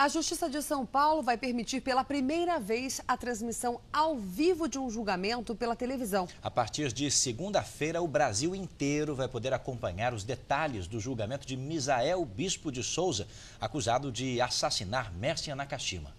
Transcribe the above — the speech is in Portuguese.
A Justiça de São Paulo vai permitir pela primeira vez a transmissão ao vivo de um julgamento pela televisão. A partir de segunda-feira, o Brasil inteiro vai poder acompanhar os detalhes do julgamento de Misael Bispo de Souza, acusado de assassinar Mércia Nakashima.